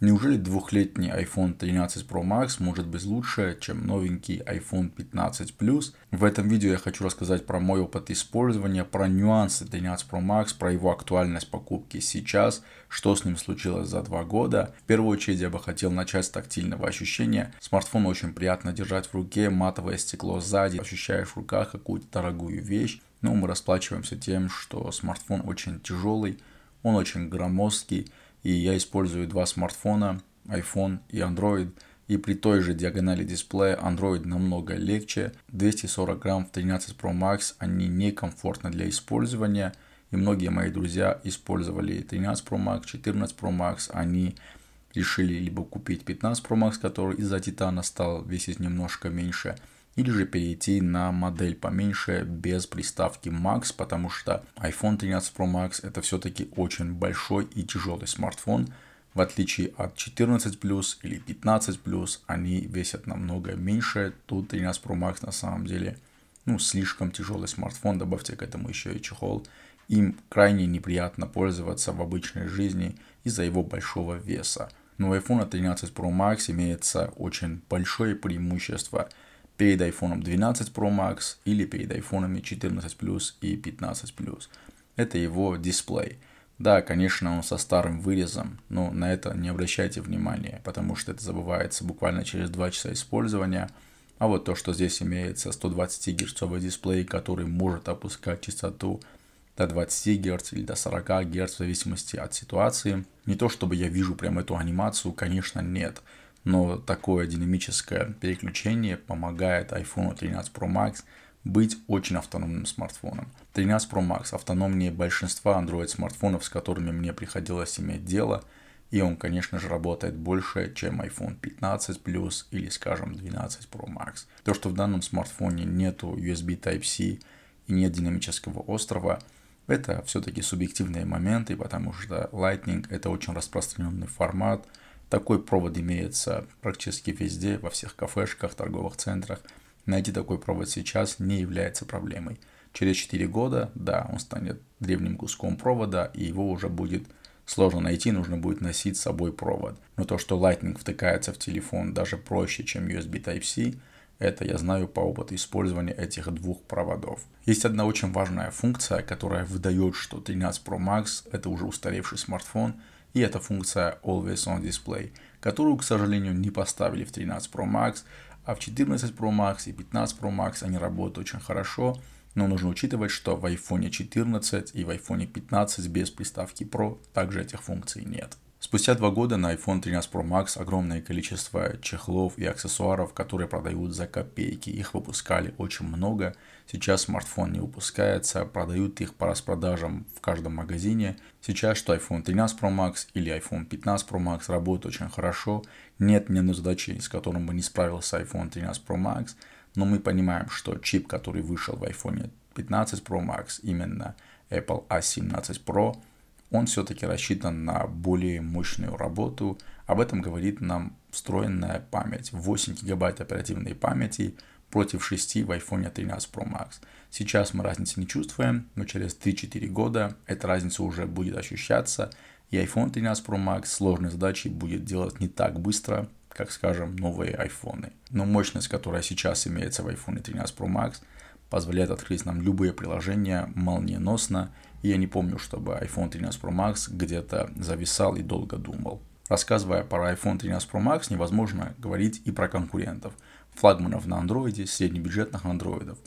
Неужели двухлетний iPhone 13 Pro Max может быть лучше, чем новенький iPhone 15 Plus? В этом видео я хочу рассказать про мой опыт использования, про нюансы 13 Pro Max, про его актуальность покупки сейчас, что с ним случилось за два года. В первую очередь я бы хотел начать с тактильного ощущения. Смартфон очень приятно держать в руке, матовое стекло сзади, ощущаешь в руках какую-то дорогую вещь. Но ну, мы расплачиваемся тем, что смартфон очень тяжелый, он очень громоздкий, и я использую два смартфона, iPhone и Android, и при той же диагонали дисплея Android намного легче. 240 грамм в 13 Pro Max, они некомфортны для использования, и многие мои друзья использовали 13 Pro Max, 14 Pro Max, они решили либо купить 15 Pro Max, который из-за титана стал весить немножко меньше, или же перейти на модель поменьше без приставки Max, потому что iPhone 13 Pro Max это все-таки очень большой и тяжелый смартфон, в отличие от 14 Plus или 15 Plus, они весят намного меньше. Тут 13 Pro Max на самом деле ну, слишком тяжелый смартфон, добавьте к этому еще и чехол. Им крайне неприятно пользоваться в обычной жизни из-за его большого веса. Но у iPhone 13 Pro Max имеется очень большое преимущество – перед iPhone 12 Pro Max или перед iPhone 14 Plus и 15 Plus. Это его дисплей. Да, конечно, он со старым вырезом, но на это не обращайте внимания, потому что это забывается буквально через 2 часа использования. А вот то, что здесь имеется 120 герцовый дисплей, который может опускать частоту до 20 Гц или до 40 Гц в зависимости от ситуации. Не то чтобы я вижу прям эту анимацию, конечно нет но такое динамическое переключение помогает iPhone 13 Pro Max быть очень автономным смартфоном. 13 Pro Max автономнее большинства Android смартфонов, с которыми мне приходилось иметь дело, и он, конечно же, работает больше, чем iPhone 15 Plus или, скажем, 12 Pro Max. То, что в данном смартфоне нету USB Type-C и нет динамического острова, это все-таки субъективные моменты, потому что Lightning это очень распространенный формат – такой провод имеется практически везде, во всех кафешках, торговых центрах. Найти такой провод сейчас не является проблемой. Через 4 года, да, он станет древним куском провода, и его уже будет сложно найти, нужно будет носить с собой провод. Но то, что Lightning втыкается в телефон даже проще, чем USB Type-C, это я знаю по опыту использования этих двух проводов. Есть одна очень важная функция, которая выдает, что 13 Pro Max это уже устаревший смартфон – и это функция Always On Display, которую, к сожалению, не поставили в 13 Pro Max, а в 14 Pro Max и 15 Pro Max они работают очень хорошо, но нужно учитывать, что в iPhone 14 и в iPhone 15 без приставки Pro также этих функций нет. Спустя два года на iPhone 13 Pro Max огромное количество чехлов и аксессуаров, которые продают за копейки. Их выпускали очень много. Сейчас смартфон не выпускается, продают их по распродажам в каждом магазине. Сейчас что iPhone 13 Pro Max или iPhone 15 Pro Max работают очень хорошо. Нет ни одной задачи, с которым бы не справился iPhone 13 Pro Max. Но мы понимаем, что чип, который вышел в iPhone 15 Pro Max, именно Apple A17 Pro – он все-таки рассчитан на более мощную работу. Об этом говорит нам встроенная память. 8 гигабайт оперативной памяти против 6 в iPhone 13 Pro Max. Сейчас мы разницы не чувствуем, но через 3-4 года эта разница уже будет ощущаться, и iPhone 13 Pro Max сложные задачи будет делать не так быстро, как, скажем, новые iPhone. Но мощность, которая сейчас имеется в iPhone 13 Pro Max – позволяет открыть нам любые приложения молниеносно, и я не помню, чтобы iPhone 13 Pro Max где-то зависал и долго думал. Рассказывая про iPhone 13 Pro Max, невозможно говорить и про конкурентов. Флагманов на андроиде, среднебюджетных андроидов.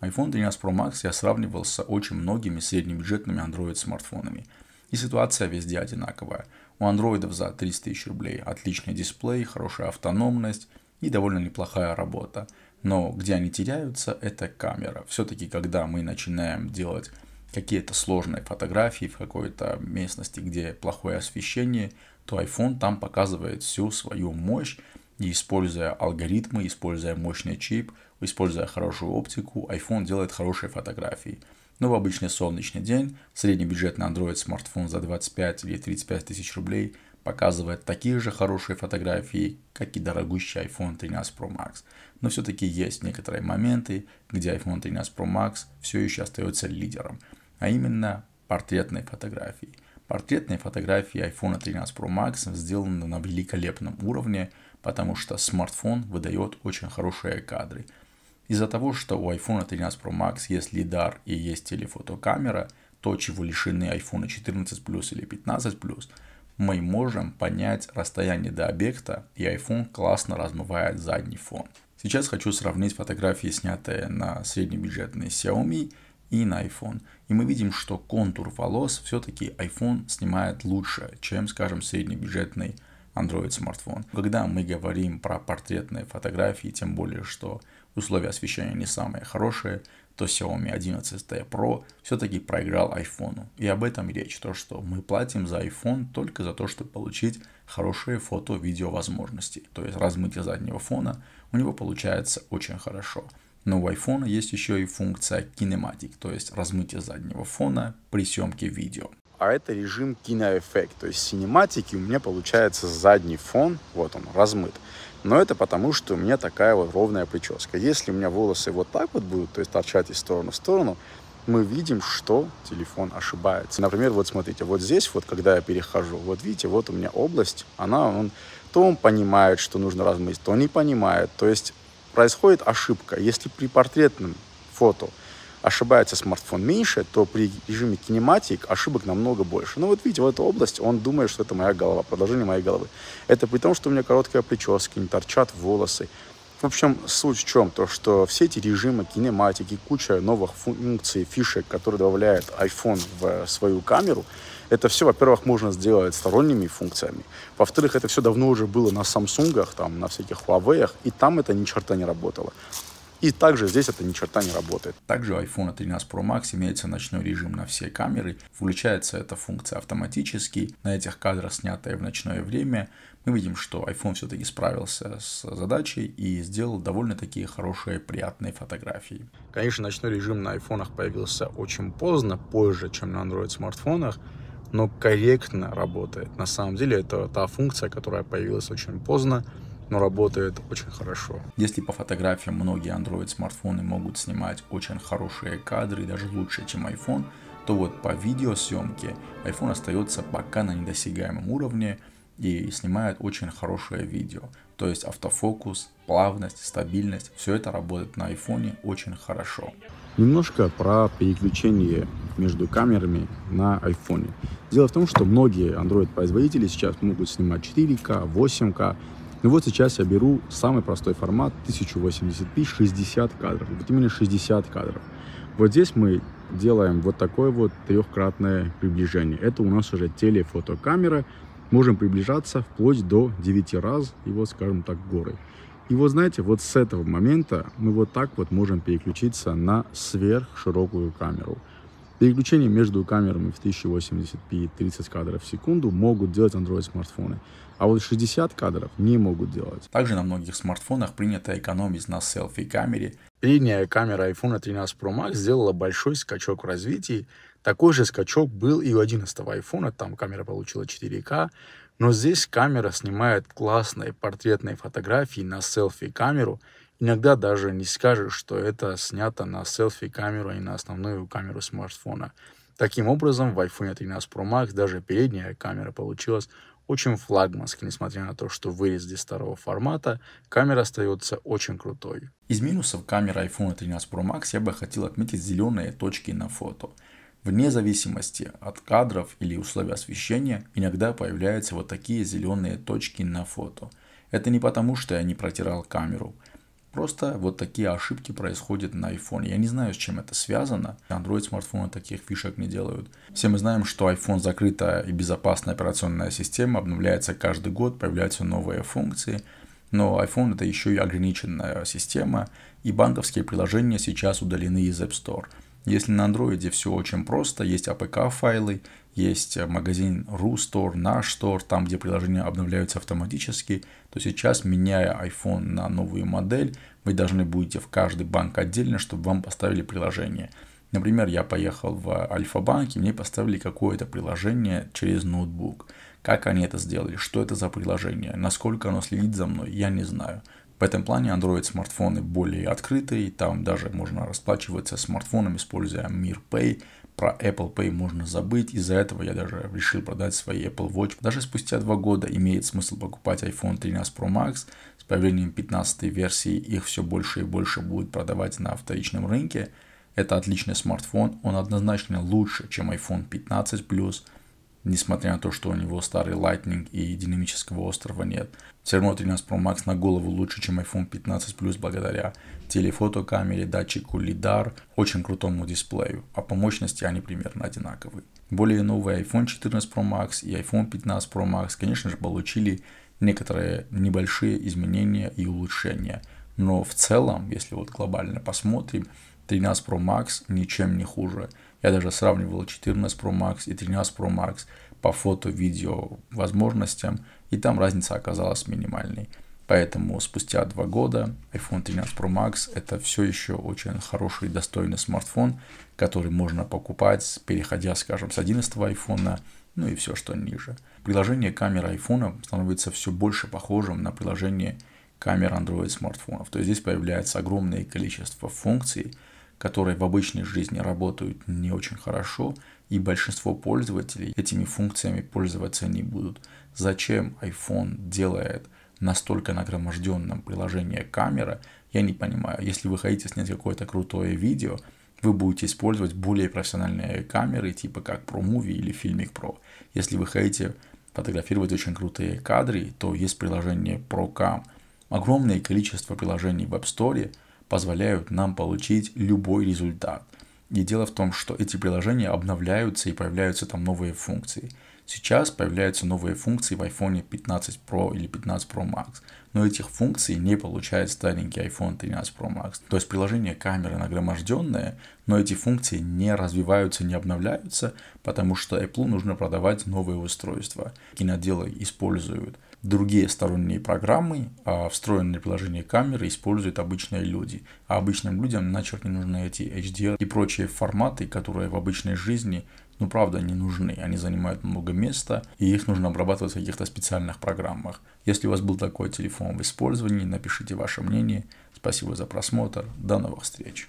iPhone 13 Pro Max я сравнивал с очень многими среднебюджетными Android смартфонами. И ситуация везде одинаковая. У андроидов за 30 тысяч рублей отличный дисплей, хорошая автономность и довольно неплохая работа – но где они теряются, это камера. Все-таки, когда мы начинаем делать какие-то сложные фотографии в какой-то местности, где плохое освещение, то iPhone там показывает всю свою мощь, и используя алгоритмы, используя мощный чип, используя хорошую оптику, iPhone делает хорошие фотографии. Но ну, в обычный солнечный день средний бюджет на Android смартфон за 25 или 35 тысяч рублей – показывает такие же хорошие фотографии, как и дорогущий iPhone 13 Pro Max. Но все-таки есть некоторые моменты, где iPhone 13 Pro Max все еще остается лидером, а именно портретной фотографии. Портретные фотографии iPhone 13 Pro Max сделаны на великолепном уровне, потому что смартфон выдает очень хорошие кадры. Из-за того, что у iPhone 13 Pro Max есть лидар и есть телефотокамера, то, чего лишены iPhone 14 Plus или 15 Plus, мы можем понять расстояние до объекта, и iPhone классно размывает задний фон. Сейчас хочу сравнить фотографии, снятые на среднебюджетный Xiaomi и на iPhone. И мы видим, что контур волос все-таки iPhone снимает лучше, чем, скажем, среднебюджетный Android смартфон. Когда мы говорим про портретные фотографии, тем более, что условия освещения не самые хорошие, то Xiaomi 11 Pro все-таки проиграл iPhone. И об этом речь, то что мы платим за iPhone только за то, чтобы получить хорошие фото-видео возможности. То есть размытие заднего фона у него получается очень хорошо. Но у iPhone есть еще и функция Kinematic, то есть размытие заднего фона при съемке видео. А это режим киноэффект, то есть синематики у меня получается задний фон, вот он, размыт. Но это потому, что у меня такая вот ровная прическа. Если у меня волосы вот так вот будут, то есть торчать из стороны в сторону, мы видим, что телефон ошибается. Например, вот смотрите, вот здесь вот, когда я перехожу, вот видите, вот у меня область, она, он, то он понимает, что нужно размыть, то не понимает. То есть происходит ошибка. Если при портретном фото – ошибается смартфон меньше, то при режиме кинематик ошибок намного больше. Ну вот видите, вот эта область, он думает, что это моя голова, продолжение моей головы. Это при том, что у меня короткая прическа, не торчат волосы. В общем, суть в чем? То, что все эти режимы кинематики, куча новых функций, фишек, которые добавляет iPhone в э, свою камеру, это все, во-первых, можно сделать сторонними функциями. Во-вторых, это все давно уже было на Samsung, там, на всяких Huawei, и там это ни черта не работало. И также здесь это ни черта не работает. Также у iPhone 13 Pro Max имеется ночной режим на все камеры. Включается эта функция автоматически. На этих кадрах, снятые в ночное время, мы видим, что iPhone все-таки справился с задачей и сделал довольно-таки хорошие, приятные фотографии. Конечно, ночной режим на айфонах появился очень поздно, позже, чем на Android смартфонах но корректно работает. На самом деле это та функция, которая появилась очень поздно, но работает очень хорошо. Если по фотографиям многие Android смартфоны могут снимать очень хорошие кадры, даже лучше, чем iPhone, то вот по видеосъемке iPhone остается пока на недосягаемом уровне и снимает очень хорошее видео. То есть автофокус, плавность, стабильность, все это работает на iPhone очень хорошо. Немножко про переключение между камерами на iPhone. Дело в том, что многие Android-производители сейчас могут снимать 4К, 8К, ну вот сейчас я беру самый простой формат 1080p 60 кадров. Вот именно 60 кадров. Вот здесь мы делаем вот такое вот трехкратное приближение. Это у нас уже телефотокамера. Можем приближаться вплоть до 9 раз и вот, скажем так, горы. И вот знаете, вот с этого момента мы вот так вот можем переключиться на сверхширокую камеру. Переключение между камерами в 1080p 30 кадров в секунду могут делать Android смартфоны, а вот 60 кадров не могут делать. Также на многих смартфонах принято экономить на селфи-камере. Передняя камера iPhone 13 Pro Max сделала большой скачок в развитии. Такой же скачок был и у 11 iPhone, там камера получила 4К, но здесь камера снимает классные портретные фотографии на селфи-камеру Иногда даже не скажешь, что это снято на селфи-камеру и а на основную камеру смартфона. Таким образом, в iPhone 13 Pro Max даже передняя камера получилась очень флагманской, несмотря на то, что вырез здесь старого формата, камера остается очень крутой. Из минусов камеры iPhone 13 Pro Max я бы хотел отметить зеленые точки на фото. Вне зависимости от кадров или условий освещения, иногда появляются вот такие зеленые точки на фото. Это не потому, что я не протирал камеру, Просто вот такие ошибки происходят на iPhone. Я не знаю, с чем это связано. Android смартфоны таких фишек не делают. Все мы знаем, что iPhone закрытая и безопасная операционная система, обновляется каждый год, появляются новые функции. Но iPhone это еще и ограниченная система, и банковские приложения сейчас удалены из App Store. Если на Android все очень просто, есть APK-файлы, есть э, магазин RuStore, наш Store, там, где приложения обновляются автоматически, то сейчас, меняя iPhone на новую модель, вы должны будете в каждый банк отдельно, чтобы вам поставили приложение. Например, я поехал в Альфа-банк, и мне поставили какое-то приложение через ноутбук. Как они это сделали, что это за приложение, насколько оно следит за мной, я не знаю. В этом плане Android смартфоны более открытые, там даже можно расплачиваться смартфоном, используя MirPay, про Apple Pay можно забыть. Из-за этого я даже решил продать свои Apple Watch. Даже спустя два года имеет смысл покупать iPhone 13 Pro Max. С появлением 15 версии их все больше и больше будет продавать на вторичном рынке. Это отличный смартфон, он однозначно лучше, чем iPhone 15 Plus – несмотря на то, что у него старый Lightning и динамического острова нет. Все равно 13 Pro Max на голову лучше, чем iPhone 15 Plus благодаря телефотокамере, датчику LiDAR, очень крутому дисплею, а по мощности они примерно одинаковые. Более новые iPhone 14 Pro Max и iPhone 15 Pro Max, конечно же, получили некоторые небольшие изменения и улучшения. Но в целом, если вот глобально посмотрим, 13 Pro Max ничем не хуже – я даже сравнивал 14 Pro Max и 13 Pro Max по фото, видео возможностям, и там разница оказалась минимальной. Поэтому спустя два года iPhone 13 Pro Max это все еще очень хороший и достойный смартфон, который можно покупать, переходя, скажем, с 11 iPhone, ну и все, что ниже. Приложение камеры iPhone становится все больше похожим на приложение камер Android смартфонов. То есть здесь появляется огромное количество функций, которые в обычной жизни работают не очень хорошо, и большинство пользователей этими функциями пользоваться не будут. Зачем iPhone делает настолько нагроможденным приложение камера, я не понимаю. Если вы хотите снять какое-то крутое видео, вы будете использовать более профессиональные камеры, типа как Pro Movie или Filmic Pro. Если вы хотите фотографировать очень крутые кадры, то есть приложение ProCam. Огромное количество приложений в App Store – позволяют нам получить любой результат. И дело в том, что эти приложения обновляются и появляются там новые функции – Сейчас появляются новые функции в iPhone 15 Pro или 15 Pro Max, но этих функций не получает старенький iPhone 13 Pro Max. То есть приложение камеры нагроможденное, но эти функции не развиваются, не обновляются, потому что Apple нужно продавать новые устройства. Киноделы используют другие сторонние программы, а встроенные приложения камеры используют обычные люди. А обычным людям начерк не нужны эти HDR и прочие форматы, которые в обычной жизни ну правда они нужны, они занимают много места и их нужно обрабатывать в каких-то специальных программах. Если у вас был такой телефон в использовании, напишите ваше мнение. Спасибо за просмотр, до новых встреч.